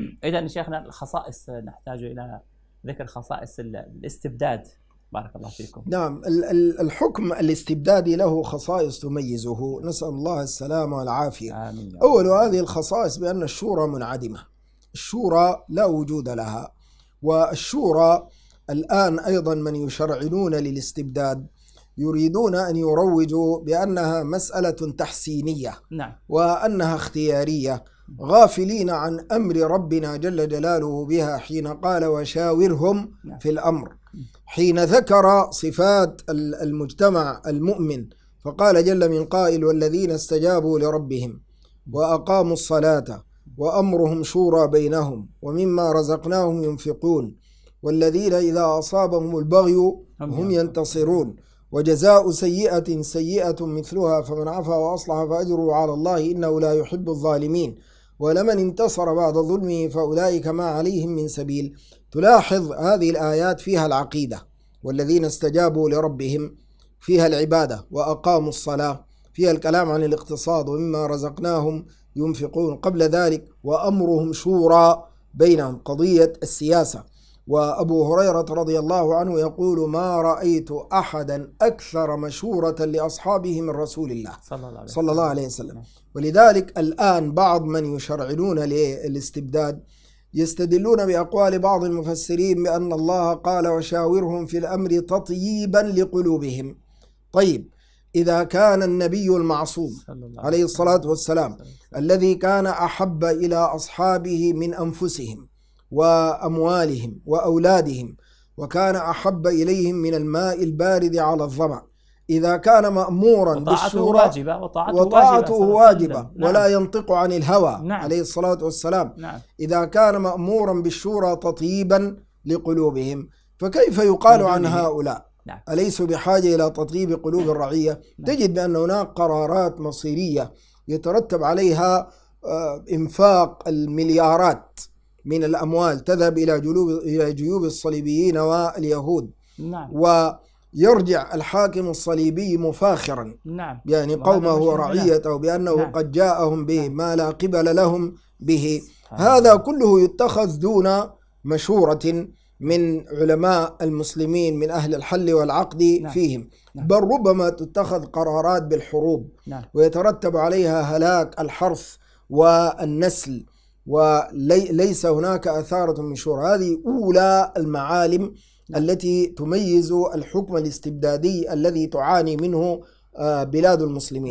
اذا شيخنا الخصائص نحتاج الى ذكر خصائص الاستبداد بارك الله فيكم نعم الحكم الاستبدادي له خصائص تميزه نسأل الله السلامة والعافية آمين أول هذه الخصائص بأن الشورى منعدمة الشورى لا وجود لها والشورى الآن أيضا من يشرعنون للاستبداد يريدون أن يروجوا بأنها مسألة تحسينية نعم. وأنها اختيارية غافلين عن أمر ربنا جل جلاله بها حين قال وشاورهم نعم. في الأمر حين ذكر صفات المجتمع المؤمن فقال جل من قائل والذين استجابوا لربهم وأقاموا الصلاة وأمرهم شورى بينهم ومما رزقناهم ينفقون والذين إذا أصابهم البغي هم ينتصرون وجزاء سيئة سيئة مثلها فمن عفا وأصلح فأجره على الله إنه لا يحب الظالمين ولمن انتصر بعد ظلمه فأولئك ما عليهم من سبيل تلاحظ هذه الآيات فيها العقيدة والذين استجابوا لربهم فيها العبادة وأقاموا الصلاة فيها الكلام عن الاقتصاد ومما رزقناهم ينفقون قبل ذلك وأمرهم شورى بينهم قضية السياسة وأبو هريرة رضي الله عنه يقول ما رأيت أحدا أكثر مشورة لأصحابه من رسول الله صلى الله عليه, صلى الله عليه وسلم نعم. ولذلك الآن بعض من يشرعنون للاستبداد يستدلون بأقوال بعض المفسرين بأن الله قال وشاورهم في الأمر تطييبا لقلوبهم طيب إذا كان النبي المعصوم عليه الصلاة والسلام الذي كان أحب إلى أصحابه من أنفسهم وأموالهم وأولادهم وكان أحب إليهم من الماء البارد على الظمأ إذا كان مأمورا بالشورى واجبة وطاعته, وطاعته نعم. واجبة, واجبة نعم ولا ينطق عن الهوى نعم عليه الصلاة والسلام نعم إذا كان مأمورا بالشورى تطيبا لقلوبهم فكيف يقال عن هؤلاء نعم. أليسوا بحاجة إلى تطيب قلوب نعم. الرعية نعم. تجد بأن هناك قرارات مصيرية يترتب عليها آه، إنفاق المليارات من الأموال تذهب إلى جلوب إلى جيوب الصليبيين واليهود نعم ويرجع الحاكم الصليبي مفاخرا نعم يعني قومه ورعيته بأنه نعم. قد جاءهم به نعم. ما لا قبل لهم به هذا كله يتخذ دون مشورة من علماء المسلمين من أهل الحل والعقد نعم. فيهم نعم. بل ربما تتخذ قرارات بالحروب نعم. ويترتب عليها هلاك الحرث والنسل وليس هناك أثارة من شور هذه أولى المعالم نعم. التي تميز الحكم الاستبدادي الذي تعاني منه آه، بلاد المسلمين